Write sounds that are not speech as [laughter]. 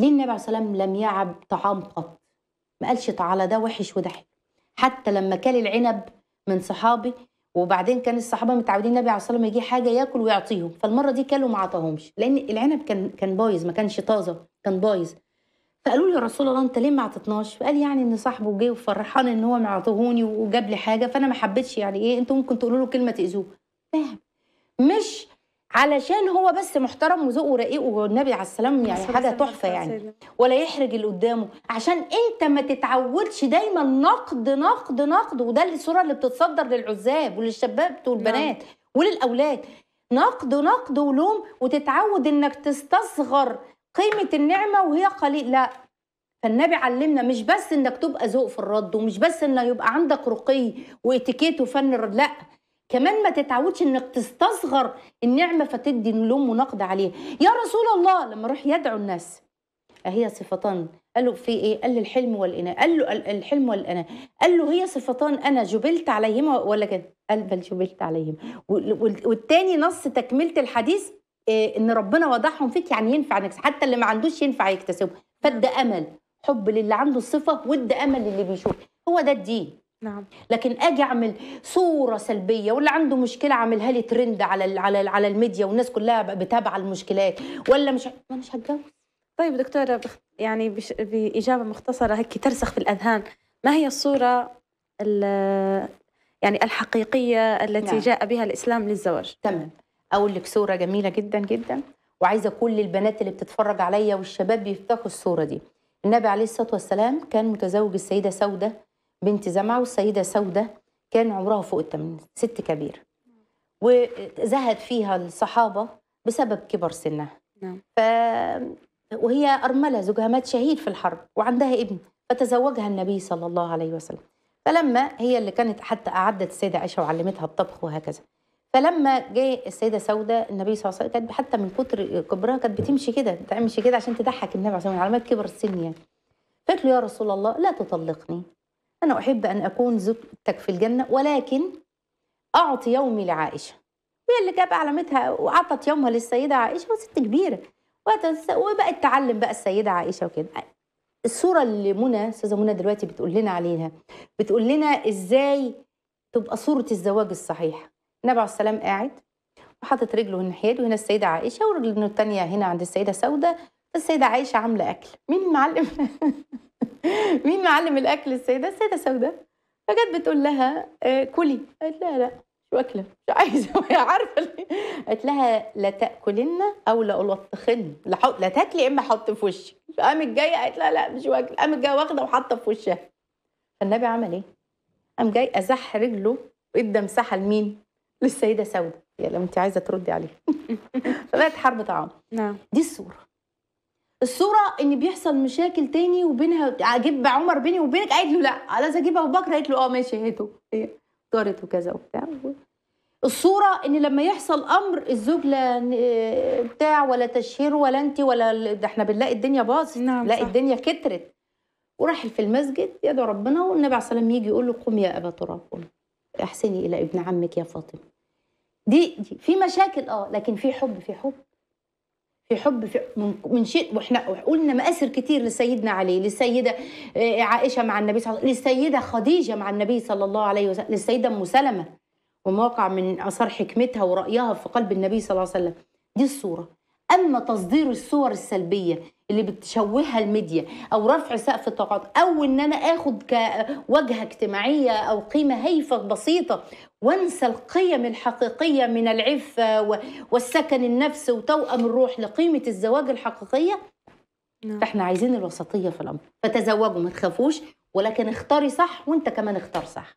ليه النبي عليه الصلاه لم يعب طعام قط ما قالش تعالى ده وحش وده حلو حتى لما كل العنب من صحابي وبعدين كان الصحابه متعودين النبي عليه الصلاه والسلام يجي حاجه ياكل ويعطيهم فالمره دي كلوا ما عطاهمش لان العنب كان كان بايظ ما كانش طازه كان بايظ فقالوا لي يا رسول الله انت ليه ما عطتناش فقال يعني ان صاحبه جه وفرحان ان هو معطيهوني وجاب لي حاجه فانا ما حبيتش يعني ايه انتوا ممكن تقولوا له كلمه تاذوه فاهم مش علشان هو بس محترم وذوقه رقيق والنبي على السلام يعني حاجه تحفه يعني ولا يحرج اللي قدامه عشان انت ما تتعودش دايما نقد نقد نقد وده الصوره اللي بتتصدر للعزاب وللشباب والبنات نعم. وللاولاد نقد نقد ولوم وتتعود انك تستصغر قيمه النعمه وهي قليل لا فالنبي علمنا مش بس انك تبقى ذوق في الرد ومش بس انه يبقى عندك رقي واتيكيت وفن الرد لا كمان ما تتعودش انك تستصغر النعمه فتدي لوم ونقده عليها يا رسول الله لما روح يدعو الناس اهي صفتان قال له في ايه قال له الحلم والانا قال له الحلم والانا قال له هي صفتان انا جبلت عليهما ولا كده قال بل جبلت عليهما والتاني نص تكمله الحديث آه، ان ربنا وضعهم فيك يعني ينفع نكسب حتى اللي ما عندوش ينفع يكتسبه فادى امل حب للي عنده الصفه وادى امل للي بيشوف هو ده الدين نعم لكن اجي اعمل صوره سلبيه ولا عنده مشكله اعملها لي ترند على على على الميديا والناس كلها بتابعه المشكلات ولا مش انا مش هتجوز طيب دكتوره يعني بش... باجابه مختصره هيك ترسخ في الاذهان ما هي الصوره يعني الحقيقيه التي نعم. جاء بها الاسلام للزواج تمام اقول لك صوره جميله جدا جدا وعايزه كل البنات اللي بتتفرج عليا والشباب يفتكروا الصوره دي النبي عليه الصلاه والسلام كان متزوج السيده سوده بنت زمعة والسيدة سودة كان عمرها فوق الثمانين ست كبيرة وزهد فيها الصحابة بسبب كبر سنها نعم. ف... وهي أرملة زوجها مات شهيد في الحرب وعندها ابن فتزوجها النبي صلى الله عليه وسلم فلما هي اللي كانت حتى أعدت السيدة عائشة وعلمتها الطبخ وهكذا فلما جاء السيده سوده النبي صلى الله عليه وسلم كانت حتى من كتر كبرها كانت بتمشي كده بتمشي كده عشان تضحك النبي عليه الصلاه والسلام على كبر السن يعني قالت له يا رسول الله لا تطلقني أنا أحب أن أكون زوجتك في الجنة ولكن أعطي يومي لعائشة هي اللي جاب علامتها وعطت يومها للسيدة عائشة وست كبيرة وبقت تعلم بقى السيدة عائشة وكده الصورة اللي منى أستاذة منى دلوقتي بتقول لنا عليها بتقول لنا إزاي تبقى صورة الزواج الصحيحة النبي عليه السلام قاعد وحاطط رجله هنا وهنا السيدة عائشة ورجله التانية هنا عند السيدة سودة السيدة عايشة عاملة أكل مين معلم [laughs] مين معلم الأكل السيدة السيدة سوداء فجت بتقول لها آه، كلي قالت لها لا شو أكلة مش عايزة وهي [laughs] عارفة قالت لها لا تأكلن أو لا ألطخن لا تاكلي إما حط في وشك قامت جاية قالت لها لا مش واكلة قامت جاية واخدة وحاطة في وشها فالنبي عمل إيه؟ قام جاي أزح رجله وإدى مساحة لمين؟ للسيدة سوداء يا لو أنت عايزة تردي عليه [laughs] فبقت حرب طعام نعم دي الصورة الصوره ان بيحصل مشاكل تاني وبينها اجيب عمر بيني وبينك قالت له لا عايز اجيب ابو بكر قالت له اه ماشي هاته ايه طارت وكذا وبتاع الصوره ان لما يحصل امر الزوج لا بتاع ولا تشهير ولا انت ولا ده احنا بنلاقي الدنيا باظت نعم لا الدنيا كترت وراحل في المسجد يدعو ربنا والنبي عليه الصلاه والسلام يجي يقول له قم يا ابا تراب قم احسني الى ابن عمك يا فاطمه دي, دي في مشاكل اه لكن في حب في حب في حب في من شيء واحنا قلنا مآثر كتير لسيدنا علي للسيده آه، عائشه مع النبي صلى الله عليه وسلم للسيده خديجه مع النبي صلى الله عليه وسلم للسيده ام سلمه وموقع من اثار حكمتها ورايها في قلب النبي صلى الله عليه وسلم دي الصوره اما تصدير الصور السلبيه اللي بتشوهها الميديا او رفع سقف الطاقات او ان انا اخد كواجهه اجتماعيه او قيمه هيفه بسيطه وانسى القيم الحقيقيه من العفه والسكن النفس وتوأم الروح لقيمه الزواج الحقيقيه نعم. فاحنا عايزين الوسطيه في الامر فتزوجوا ما تخافوش ولكن اختاري صح وانت كمان اختار صح